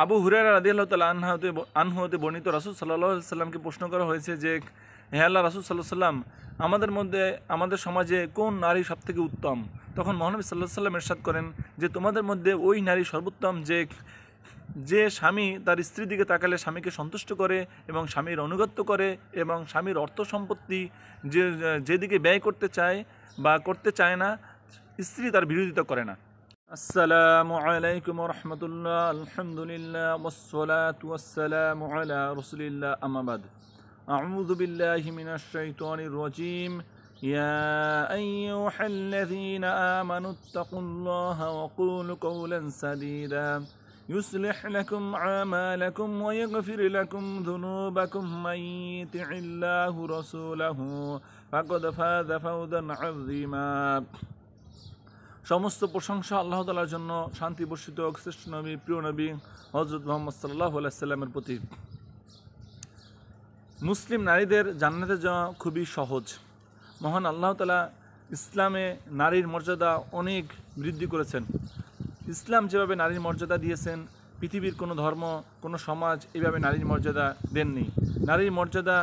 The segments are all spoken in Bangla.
আবু হুরের রাদি আল্লাহ তাল আনহাতে আনহতে বর্ণিত রাসুল সাল্লাহ সাল্লামকে প্রশ্ন করা হয়েছে যে হে আল্লাহ রাসুল সাল্লাহ সাল্লাম আমাদের মধ্যে আমাদের সমাজে কোন নারী সবথেকে উত্তম তখন মহানবী সাল্লাহ সাল্লাম এরশাদ করেন যে তোমাদের মধ্যে ওই নারী সর্বোত্তম যে যে স্বামী তার স্ত্রীর দিকে তাকালে স্বামীকে সন্তুষ্ট করে এবং স্বামীর অনুগত্য করে এবং স্বামীর অর্থ সম্পত্তি যে যেদিকে ব্যয় করতে চায় বা করতে চায় না স্ত্রী তার বিরোধিতা করে না السلام عليكم ورحمة الله الحمد لله والصلاة والسلام على رسول الله أما بعد أعوذ بالله من الشيطان الرجيم يا أيها الذين آمنوا اتقوا الله وقولوا قولا سديدا يصلح لكم أعمالكم ويغفر لكم ذنوبكم من يطع الله رسوله فقد فاز فوزا عظيما সমস্ত প্রশংসা আল্লাহ তালার জন্য শান্তি বর্ষিত শ্রেষ্ঠ নবী প্রিয় নবী হজরত মোহাম্মদ সাল্লাহ সাল্লামের প্রতি মুসলিম নারীদের জান্নাতে যাওয়া খুবই সহজ মহান আল্লাহ তালা ইসলামে নারীর মর্যাদা অনেক বৃদ্ধি করেছেন ইসলাম যেভাবে নারীর মর্যাদা দিয়েছেন পৃথিবীর কোনো ধর্ম কোনো সমাজ এভাবে নারীর মর্যাদা দেননি নারীর মর্যাদা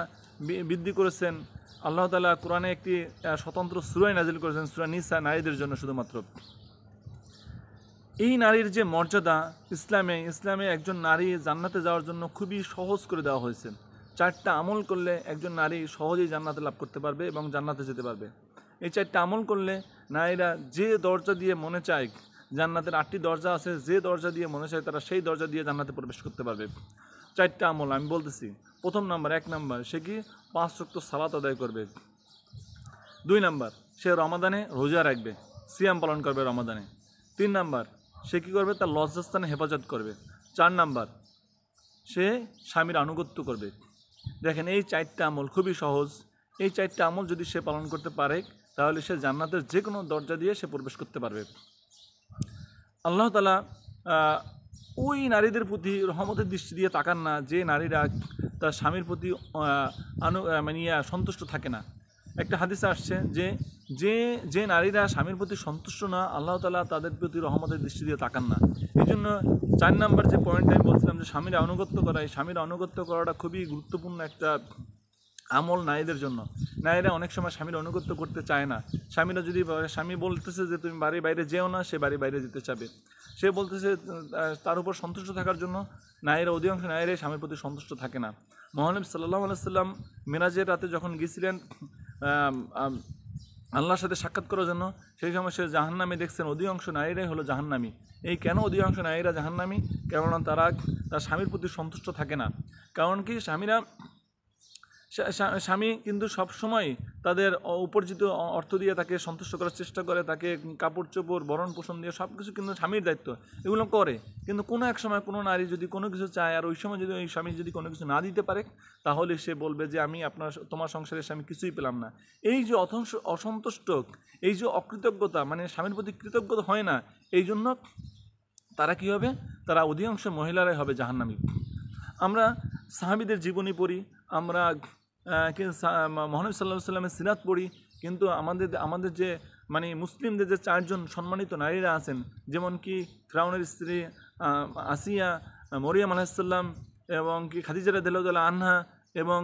বৃদ্ধি করেছেন আল্লাহ তালা কোরআনে একটি স্বতন্ত্র সুরাই নাজিল করেছেন সুরা নিসা নারীদের জন্য শুধুমাত্র এই নারীর যে মর্যাদা ইসলামে ইসলামে একজন নারী জান্নাতে যাওয়ার জন্য খুবই সহজ করে দেওয়া হয়েছে চারটা আমল করলে একজন নারী সহজেই জান্নাতে লাভ করতে পারবে এবং জান্নাতে যেতে পারবে এই চারটা আমল করলে নারীরা যে দরজা দিয়ে মনে চায় জান্নাতের আটটি দরজা আছে যে দরজা দিয়ে মনে চায় তারা সেই দরজা দিয়ে জান্নাতে প্রবেশ করতে পারবে চারটা আমল আমি বলতেছি প্রথম নাম্বার এক নাম্বার সে কি পাঁচ শক্ত সালাত আদায় করবে দুই নাম্বার সে রমাদানে রোজা রাখবে সিয়াম পালন করবে রমাদানে তিন নাম্বার সে কী করবে তার লজ্জাস্থানে হেফাজত করবে চার নাম্বার সে স্বামীর আনুগত্য করবে দেখেন এই চারটা আমল খুবই সহজ এই চারটা আমল যদি সে পালন করতে পারে তাহলে সে জান্নাতের যে কোনো দরজা দিয়ে সে প্রবেশ করতে পারবে আল্লাহ তালা ওই নারীদের প্রতি রহমতের দৃষ্টি দিয়ে তাকান না যে নারীরা তার স্বামীর প্রতি আনু মানে সন্তুষ্ট থাকে না একটা হাদিসে আসছে যে যে যে নারীরা স্বামীর প্রতি সন্তুষ্ট না আল্লাহ তালা তাদের প্রতি রহমতের দৃষ্টি দিয়ে তাকান না এই জন্য চার নাম্বার যে পয়েন্টটা আমি বলছিলাম যে স্বামীর আনুগত্য করা এই স্বামীর আনুগত্য করাটা খুবই গুরুত্বপূর্ণ একটা আমল নারীদের জন্য নারীরা অনেক সময় স্বামীর অনুগত্য করতে চায় না স্বামীরা যদি স্বামী বলতেছে যে তুমি বাড়ির বাইরে যেও না সে বাড়ির বাইরে যেতে চাবে সে বলতেছে তার উপর সন্তুষ্ট থাকার জন্য নারীরা অধিকাংশ নারীরাই স্বামীর প্রতি সন্তুষ্ট থাকে না মহানব সাল্লাহ আলাইসাল্লাম মিরাজের রাতে যখন গিয়েছিলেন আল্লাহর সাথে সাক্ষাৎ করার জন্য সেই সময় সে জাহান্নামি দেখছেন অধিকাংশ নারীরাই হলো জাহান্নামি এই কেন অধিকাংশ নারীরা জাহান্নামি কেননা তারা তার স্বামীর প্রতি সন্তুষ্ট থাকে না কারণ কি স্বামীরা স্বামী কিন্তু সময় তাদের উপার্জিত অর্থ দিয়ে তাকে সন্তুষ্ট করার চেষ্টা করে তাকে কাপড় চোপড় ভরণ পোষণ দিয়ে সব কিছু কিন্তু স্বামীর দায়িত্ব এগুলো করে কিন্তু কোনো এক সময় কোনো নারী যদি কোনো কিছু চায় আর ওই সময় যদি ওই স্বামী যদি কোনো কিছু না দিতে পারে তাহলে সে বলবে যে আমি আপনার তোমার সংসারে স্বামী কিছুই পেলাম না এই যে অসন্তুষ্ট এই যে অকৃতজ্ঞতা মানে স্বামীর প্রতি কৃতজ্ঞতা হয় না এই জন্য তারা কি হবে তারা অধিকাংশ মহিলারাই হবে জাহান্নামী আমরা সাহাবিদের জীবনী পড়ি আমরা মহানবী সাল্লাহ সাল্লামের সিরাত পড়ি কিন্তু আমাদের আমাদের যে মানে মুসলিমদের যে চারজন সম্মানিত নারীরা আছেন যেমন কি ফ্রাউনের স্ত্রী আসিয়া মরিয়াম আলাহিসাল্লাম এবং কি খাদিজারা দেলতলা আহ্না এবং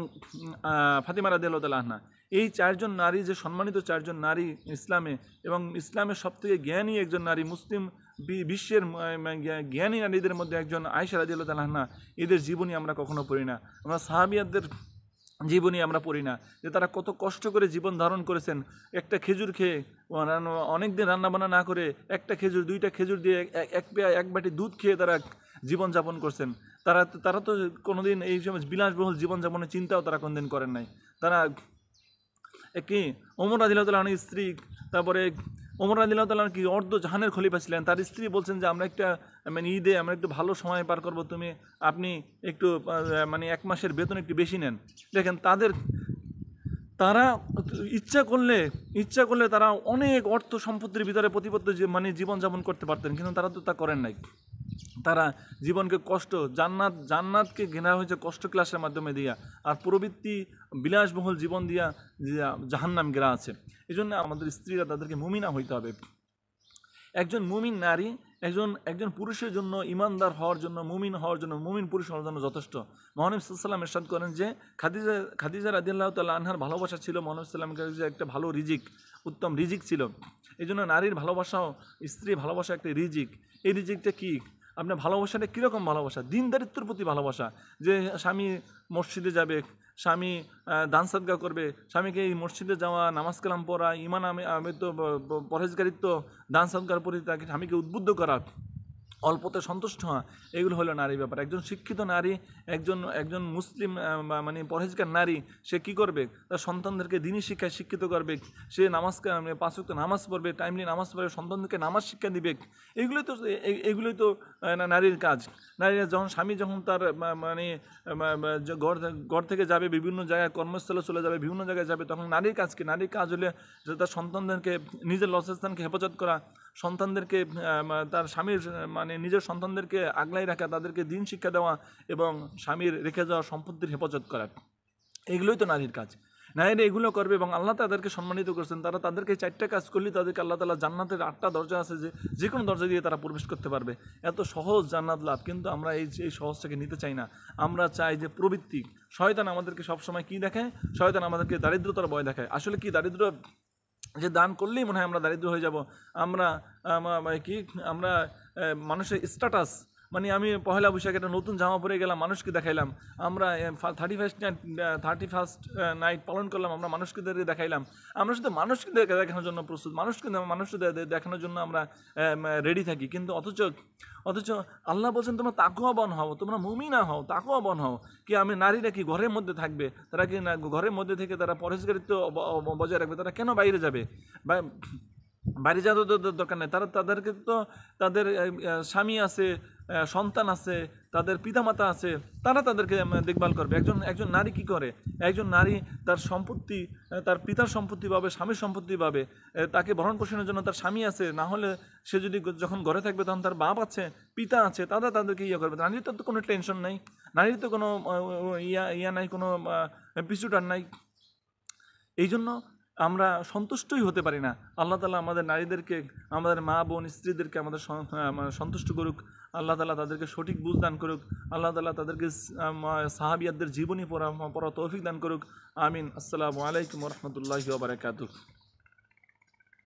ফাতিমারা দেলতলা আহ্না এই চারজন নারী যে সম্মানিত চারজন নারী ইসলামে এবং ইসলামের সবথেকে জ্ঞানী একজন নারী মুসলিম বিশ্বের জ্ঞানী নারীদের মধ্যে একজন আয়সা আল্লাহ আহ্না এদের জীবনী আমরা কখনো পড়ি না আমরা সাহাবিয়াদের জীবনী আমরা পড়ি না যে তারা কত কষ্ট করে জীবন ধারণ করেছেন একটা খেজুর খেয়ে অনেক দিন রান্নাবান্না না করে একটা খেজুর দুইটা খেজুর দিয়ে এক পেয়ে এক বাটি দুধ খেয়ে তারা জীবনযাপন করছেন তারা তারা তো কোনোদিন এই সময় বিলাসবহুল জীবনযাপনের চিন্তাও তারা কোনোদিন করেন নাই তারা কি অমর আদিল্লাহ স্ত্রী তারপরে ওমর আদিল্লাহ তাল্লাহ কি অর্ধ জাহানের খলিফা ছিলেন তার স্ত্রী বলছেন যে আমরা একটা মানে ঈদে আমরা একটু ভালো সময় পার করব তুমি আপনি একটু মানে এক মাসের বেতন একটু বেশি নেন দেখেন তাদের তারা ইচ্ছা করলে ইচ্ছা করলে তারা অনেক অর্থ সম্পত্তির ভিতরে প্রতিপত্ত মানে জীবনযাপন করতে পারতেন কিন্তু তারা তো তা করেন নাই তারা জীবনকে কষ্ট জান্নাত জান্নাতকে ঘেনা হয়েছে কষ্ট ক্লাসের মাধ্যমে দিয়া আর প্রবৃত্তি বিলাসবহুল জীবন দিয়া জাহান্নাম গেরা আছে এই জন্য আমাদের স্ত্রীরা তাদেরকে মুমিনা হইতে হবে একজন মুমিন নারী একজন একজন পুরুষের জন্য ইমানদার হওয়ার জন্য মুমিন হওয়ার জন্য মুমিন পুরুষ হওয়ার জন্য যথেষ্ট মহানব সাল্লাম এরশাদ করেন যে খাদিজা খাদিজা রাদিল্লাহ তাল্লাহ আনহার ভালোবাসা ছিল মহানব সাল্লামের যে একটা ভালো রিজিক উত্তম রিজিক ছিল এই জন্য নারীর ভালোবাসাও স্ত্রী ভালোবাসা একটা রিজিক এই রিজিকটা কী আপনার ভালোবাসাটা কীরকম ভালোবাসা দিনদারিত্বর প্রতি ভালোবাসা যে স্বামী মসজিদে যাবে স্বামী দান সাদগা করবে স্বামীকে এই মসজিদে যাওয়া নামাজ কালাম পড়া ইমান আমি আমি তো পরেজগারিত্ব দান সাদগার প্রতি তাকে স্বামীকে উদ্বুদ্ধ করা অল্পতে সন্তুষ্ট হওয়া এগুলো হলো নারী ব্যাপার একজন শিক্ষিত নারী একজন একজন মুসলিম মানে পরহেজগার নারী সে কি করবে তার সন্তানদেরকে দিনই শিক্ষায় শিক্ষিত করবে সে নামাজ মানে পাঁচক্ত নামাজ পড়বে টাইমলি নামাজ পড়বে সন্তানদেরকে নামাজ শিক্ষা দিবে এগুলোই তো এগুলোই তো নারীর কাজ নারীরা যখন স্বামী যখন তার মানে ঘর ঘর থেকে যাবে বিভিন্ন জায়গায় কর্মস্থলে চলে যাবে বিভিন্ন জায়গায় যাবে তখন নারীর কাজ কি নারীর কাজ হলে তার সন্তানদেরকে নিজের লসস্থানকে হেফাজত করা সন্তানদেরকে তার স্বামীর মানে নিজের সন্তানদেরকে আগলাই রাখা তাদেরকে দিন শিক্ষা দেওয়া এবং স্বামীর রেখে যাওয়া সম্পত্তির হেফাজত করা এগুলোই তো নারীর কাজ নারীরা এগুলো করবে এবং আল্লাহ তাদেরকে সম্মানিত করছেন তারা তাদেরকে চারটা কাজ করলে তাদেরকে আল্লাহ তালা জান্নাতের আটটা দরজা আছে যে যে কোনো দরজা দিয়ে তারা প্রবেশ করতে পারবে এত সহজ জান্নাত লাভ কিন্তু আমরা এই এই সহজটাকে নিতে চাই না আমরা চাই যে প্রবৃত্তি শয়তান আমাদেরকে সবসময় কী দেখায় শয়তান আমাদেরকে দারিদ্রতার বয় দেখায় আসলে কি দারিদ্র যে দান করলেই মনে হয় আমরা দারিদ্র হয়ে যাব আমরা কি আমরা মানুষের স্ট্যাটাস মানে আমি পহেলা বৈশাখ একটা নতুন জামা পরে গেলাম মানুষকে দেখাইলাম আমরা thirty first night thirty first night পালন করলাম আমরা মানুষকে দেখাইলাম আমরা শুধু মানুষকে দেখানোর জন্য প্রস্তুত মানুষকে মানুষকে দেখানোর জন্য আমরা রেডি থাকি কিন্তু অথচ অথচ আল্লাহ বলছেন তোমরা তাকুয়াবন হও তোমরা না হও তাকুয়াবন হও কি আমি নারীরা কি ঘরের মধ্যে থাকবে তারা কি না ঘরের মধ্যে থেকে তারা পরিষ্কারিত্ব বজায় রাখবে তারা কেন বাইরে যাবে বা বাইরে যাওয়ার দরকার নেই তারা তাদেরকে তো তাদের স্বামী আছে সন্তান আছে তাদের পিতামাতা আছে তারা তাদেরকে দেখভাল করবে একজন একজন নারী কি করে একজন নারী তার সম্পত্তি তার পিতার সম্পত্তি পাবে স্বামীর সম্পত্তি পাবে তাকে ভরণ পোষণের জন্য তার স্বামী আছে না হলে সে যদি যখন ঘরে থাকবে তখন তার বাপ আছে পিতা আছে তারা তাদেরকে ইয়ে করবে নারীর তো কোনো টেনশন নাই নারীর তো কোনো ইয়া ইয়া নাই কোনো পিছুটার নাই এই জন্য আমরা সন্তুষ্টই হতে পারি না আল্লাহ তালা আমাদের নারীদেরকে আমাদের মা বোন স্ত্রীদেরকে আমাদের সন্তুষ্ট করুক আল্লাহ তালা তাদেরকে সঠিক বুঝ দান করুক আল্লাহ তালা তাদেরকে সাহাবিয়াদের জীবনী পড়া পড়া তৌফিক দান করুক আমিন আসসালামু আলাইকুম রহমতুল্লাহ বারকাতুহ